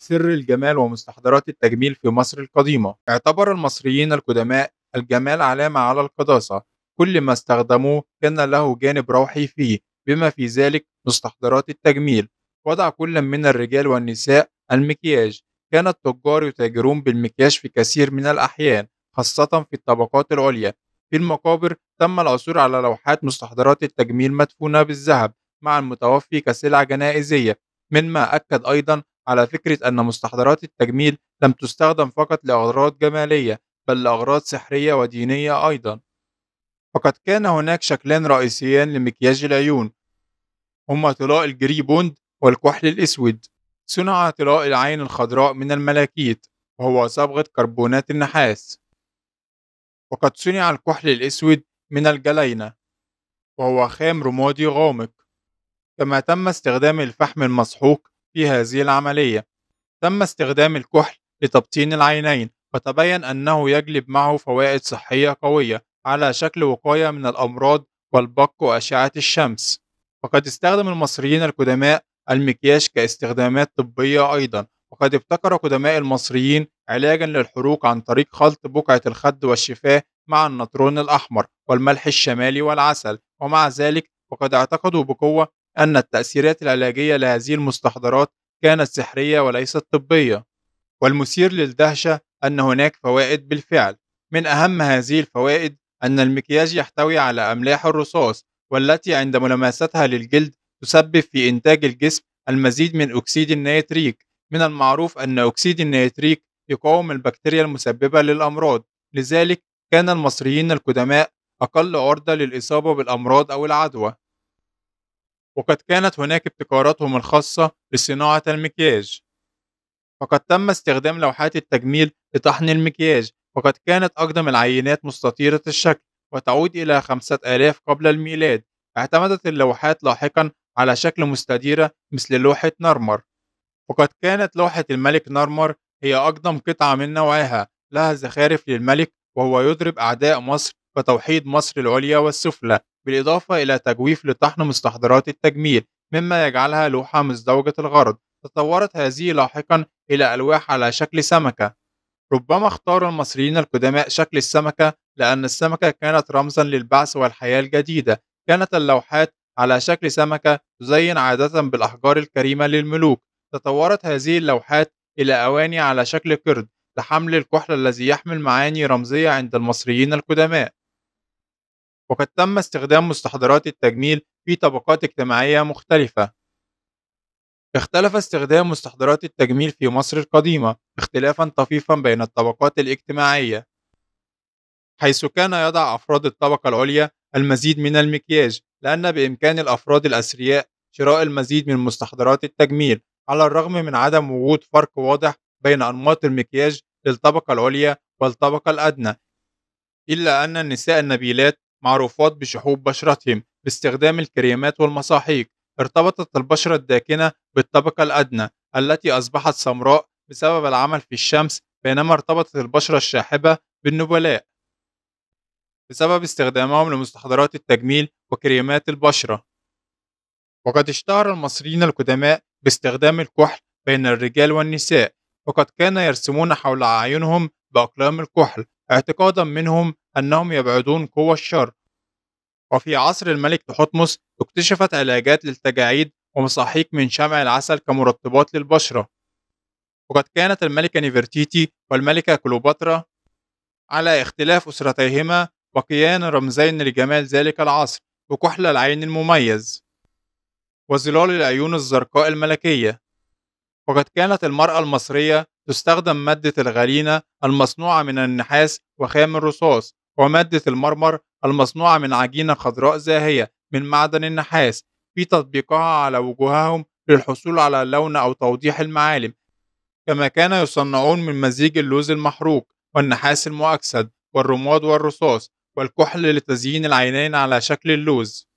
سر الجمال ومستحضرات التجميل في مصر القديمة اعتبر المصريين القدماء الجمال علامة على القداسة كل ما استخدموه كان له جانب روحي فيه بما في ذلك مستحضرات التجميل وضع كل من الرجال والنساء المكياج كان التجار يتاجرون بالمكياج في كثير من الأحيان خاصة في الطبقات العليا في المقابر تم العثور على لوحات مستحضرات التجميل مدفونة بالذهب مع المتوفي كسلعة جنائزية مما أكد أيضا على فكرة أن مستحضرات التجميل لم تستخدم فقط لأغراض جمالية بل لأغراض سحرية ودينية أيضا فقد كان هناك شكلان رئيسيان لمكياج العيون هما طلاء الجري بوند والكحل الأسود صنع طلاء العين الخضراء من الملاكيت وهو صبغة كربونات النحاس وقد صنع الكحل الأسود من الجلينة وهو خام رمادي غامق كما تم استخدام الفحم المسحوق في هذه العملية. تم استخدام الكحل لتبطين العينين وتبين أنه يجلب معه فوائد صحية قوية على شكل وقاية من الأمراض والبق وأشعة الشمس. وقد استخدم المصريين القدماء المكياج كاستخدامات طبية أيضا وقد ابتكر قدماء المصريين علاجا للحروق عن طريق خلط بقعة الخد والشفاه مع النطرون الأحمر والملح الشمالي والعسل ومع ذلك وقد اعتقدوا بقوة أن التأثيرات العلاجية لهذه المستحضرات كانت سحرية وليست طبية والمثير للدهشة أن هناك فوائد بالفعل من أهم هذه الفوائد أن المكياج يحتوي على أملاح الرصاص والتي عند ملامستها للجلد تسبب في إنتاج الجسم المزيد من أكسيد النيتريك من المعروف أن أكسيد النيتريك يقاوم البكتيريا المسببة للأمراض لذلك كان المصريين القدماء أقل عرضة للإصابة بالأمراض أو العدوى وقد كانت هناك ابتكاراتهم الخاصة لصناعة المكياج فقد تم استخدام لوحات التجميل لطحن المكياج وقد كانت أقدم العينات مستطيرة الشكل وتعود إلى 5000 قبل الميلاد اعتمدت اللوحات لاحقا على شكل مستديرة مثل لوحة نرمر وقد كانت لوحة الملك نرمر هي أقدم قطعة من نوعها لها زخارف للملك وهو يضرب أعداء مصر وتوحيد مصر العليا والسفلى بالإضافة إلى تجويف لطحن مستحضرات التجميل مما يجعلها لوحة مزدوجة الغرض تطورت هذه لاحقا إلى ألواح على شكل سمكة ربما اختار المصريين القدماء شكل السمكة لأن السمكة كانت رمزا للبعث والحياة الجديدة كانت اللوحات على شكل سمكة تزين عادة بالأحجار الكريمة للملوك تطورت هذه اللوحات إلى أواني على شكل قرد لحمل الكحل الذي يحمل معاني رمزية عند المصريين القدماء وقد تم استخدام مستحضرات التجميل في طبقات اجتماعية مختلفة. اختلف استخدام مستحضرات التجميل في مصر القديمة اختلافًا طفيفًا بين الطبقات الاجتماعية، حيث كان يضع أفراد الطبقة العليا المزيد من المكياج، لأن بإمكان الأفراد الأثرياء شراء المزيد من مستحضرات التجميل، على الرغم من عدم وجود فرق واضح بين أنماط المكياج للطبقة العليا والطبقة الأدنى، إلا أن النساء النبيلات معروفات بشحوب بشرتهم باستخدام الكريمات والمصاحيق ارتبطت البشرة الداكنة بالطبقة الأدنى التي أصبحت سمراء بسبب العمل في الشمس بينما ارتبطت البشرة الشاحبة بالنبلاء بسبب استخدامهم لمستحضرات التجميل وكريمات البشرة وقد اشتهر المصريين القدماء باستخدام الكحل بين الرجال والنساء وقد كان يرسمون حول أعينهم بأقلام الكحل اعتقادا منهم أنهم يبعدون قوى الشر وفي عصر الملك تحتمس اكتشفت علاجات للتجاعيد ومصاحيك من شمع العسل كمرطبات للبشرة وقد كانت الملكة نيفرتيتي والملكة كليوباترا على اختلاف أسرتيهما بقيان رمزين لجمال ذلك العصر وكحل العين المميز وظلال العيون الزرقاء الملكية وقد كانت المرأة المصرية تستخدم مادة الغرينة المصنوعة من النحاس وخام الرصاص ومادة المرمر المصنوعة من عجينة خضراء زاهية من معدن النحاس في تطبيقها على وجوههم للحصول على لون أو توضيح المعالم كما كان يصنعون من مزيج اللوز المحروق والنحاس المؤكسد والرماد والرصاص والكحل لتزيين العينين على شكل اللوز